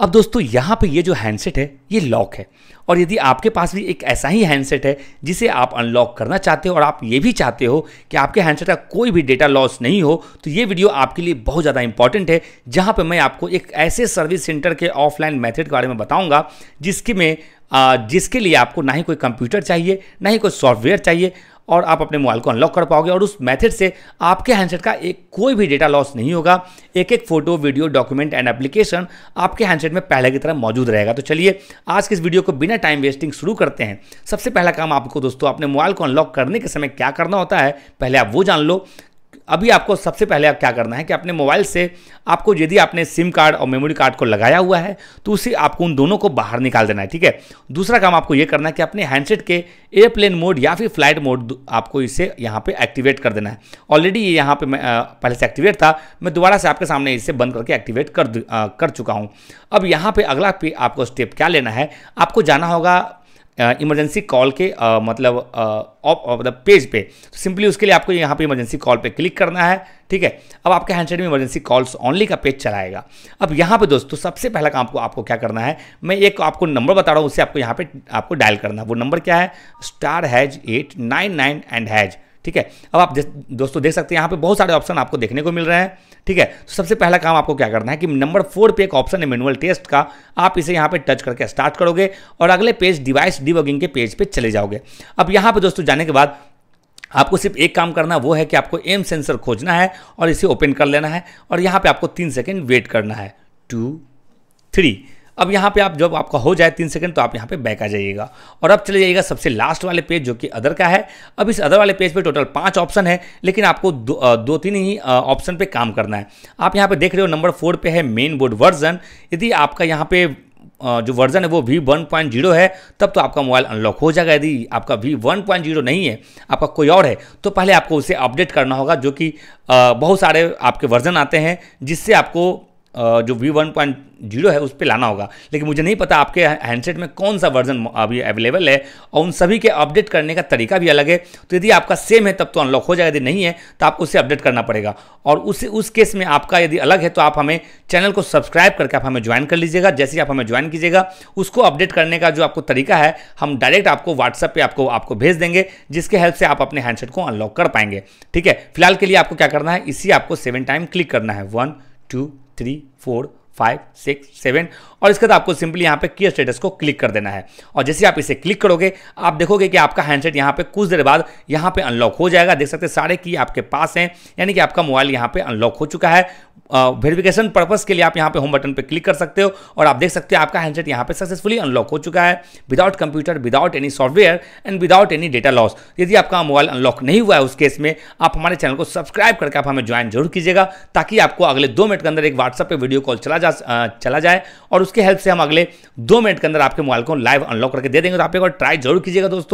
अब दोस्तों यहाँ पे ये जो हैंडसेट है ये लॉक है और यदि आपके पास भी एक ऐसा ही हैंडसेट है जिसे आप अनलॉक करना चाहते हो और आप ये भी चाहते हो कि आपके हैंडसेट का कोई भी डेटा लॉस नहीं हो तो ये वीडियो आपके लिए बहुत ज़्यादा इंपॉर्टेंट है जहाँ पे मैं आपको एक ऐसे सर्विस सेंटर के ऑफलाइन मैथड के बारे में बताऊँगा जिसके में जिसके लिए आपको ना ही कोई कंप्यूटर चाहिए ना ही कोई सॉफ्टवेयर चाहिए और आप अपने मोबाइल को अनलॉक कर पाओगे और उस मेथड से आपके हैंडसेट का एक कोई भी डेटा लॉस नहीं होगा एक एक photo video document and application आपके हैंडसेट में पहले की तरह मौजूद रहेगा तो चलिए आज के इस वीडियो को बिना टाइम वेस्टिंग शुरू करते हैं सबसे पहला काम आपको दोस्तों अपने मोबाइल को अनलॉक करने के समय क्या करना होता है पहले आप वो जान लो अभी आपको सबसे पहले आप क्या करना है कि अपने मोबाइल से आपको यदि आपने सिम कार्ड और मेमोरी कार्ड को लगाया हुआ है तो उसे आपको उन दोनों को बाहर निकाल देना है ठीक है दूसरा काम आपको यह करना है कि अपने हैंडसेट के एयरप्लेन मोड या फिर फ्लाइट मोड आपको इसे यहाँ पे एक्टिवेट कर देना है ऑलरेडी ये यहाँ पे मैं पहले से एक्टिवेट था मैं दोबारा से आपके सामने इसे बंद करके एक्टिवेट कर आ, कर चुका हूँ अब यहाँ पर अगला आपको स्टेप क्या लेना है आपको जाना होगा इमरजेंसी कॉल के आ, मतलब मतलब पेज पे तो सिंपली उसके लिए आपको यहाँ पे इमरजेंसी कॉल पे क्लिक करना है ठीक है अब आपके हैंडसेट में इमरजेंसी कॉल्स ओनली का पेज चलाएगा अब यहाँ पे दोस्तों सबसे पहला काम आपको आपको क्या करना है मैं एक आपको नंबर बता रहा हूँ उससे आपको यहाँ पे आपको डायल करना है वो नंबर क्या है star hash eight nine nine and hash ठीक है अब आप दोस्तों देख सकते हैं यहाँ पर बहुत सारे ऑप्शन आपको देखने को मिल रहे हैं ठीक है तो सबसे पहला काम आपको क्या करना है कि नंबर फोर पे एक ऑप्शन है मैनुअल टेस्ट का आप इसे यहाँ पे टच करके स्टार्ट करोगे और अगले पेज डिवाइस डिबगिंग के पेज पे चले जाओगे अब यहाँ पे दोस्तों जाने के बाद आपको सिर्फ एक काम करना वो है कि आपको एम सेंसर खोजना है और इसे ओपन कर लेना है और यहाँ पर आपको तीन सेकेंड वेट करना है टू थ्री अब यहाँ पे आप जब आपका हो जाए तीन सेकंड तो आप यहाँ पे बैक आ जाइएगा और अब चले जाइएगा सबसे लास्ट वाले पेज जो कि अदर का है अब इस अदर वाले पेज पे टोटल पांच ऑप्शन है लेकिन आपको दो, दो तीन ही ऑप्शन पे काम करना है आप यहाँ पे देख रहे हो नंबर फोर पे है मेन बोर्ड वर्जन यदि आपका यहाँ पे जो वर्जन है वो वी वन पॉइंट जीरो है तब तो आपका मोबाइल अनलॉक हो जाएगा यदि आपका वी वन पॉइंट जीरो नहीं है आपका कोई और है तो पहले आपको उसे अपडेट करना होगा जो कि बहुत सारे आपके वर्जन आते हैं जिससे आपको जो वी वन पॉइंट जीरो है उस पर लाना होगा लेकिन मुझे नहीं पता आपके हैंडसेट में कौन सा वर्जन अभी अवेलेबल है और उन सभी के अपडेट करने का तरीका भी अलग है तो यदि आपका सेम है तब तो अनलॉक हो जाएगा यदि नहीं है तो आपको उसे अपडेट करना पड़ेगा और उस उस केस में आपका यदि अलग है तो आप हमें चैनल को सब्सक्राइब करके आप हमें ज्वाइन कर लीजिएगा जैसे ही आप हमें ज्वाइन कीजिएगा उसको अपडेट करने का जो आपको तरीका है हम डायरेक्ट आपको व्हाट्सअप पर आपको आपको भेज देंगे जिसके हेल्प से आप अपने हैंडसेट को अनलॉक कर पाएंगे ठीक है फिलहाल के लिए आपको क्या करना है इसी आपको सेवन टाइम क्लिक करना है one two three four five six seven और इसके बाद आपको सिंपली यहाँ पे की स्टेटस को क्लिक कर देना है और जैसे आप इसे क्लिक करोगे आप देखोगे कि आपका हैंडसेट यहाँ पे कुछ देर बाद यहाँ पे अनलॉक हो जाएगा देख सकते हैं सारे की आपके पास हैं यानी कि आपका मोबाइल यहाँ पे अनलॉक हो चुका है वेरिफिकेशन पर्पज़ के लिए आप यहाँ पे होम बटन पे क्लिक कर सकते हो और आप देख सकते हो आपका हैंडसेट यहाँ पे सक्सेसफुली अनलॉक हो चुका है without computer without any software and without any data loss यदि आपका मोबाइल अनलॉक नहीं हुआ है उस केस में आप हमारे चैनल को सब्सक्राइब करके आप हमें ज्वाइन जरूर कीजिएगा ताकि आपको अगले दो मिनट के अंदर एक व्हाट्सअप पर वीडियो कॉल चला का चला जाए और उसके हेल्प से हम अगले दो मिनट के अंदर आपके मोबाइल को लाइव अनलॉक करके दे देंगे तो आप एक बार ट्राई जरूर कीजिएगा दोस्तों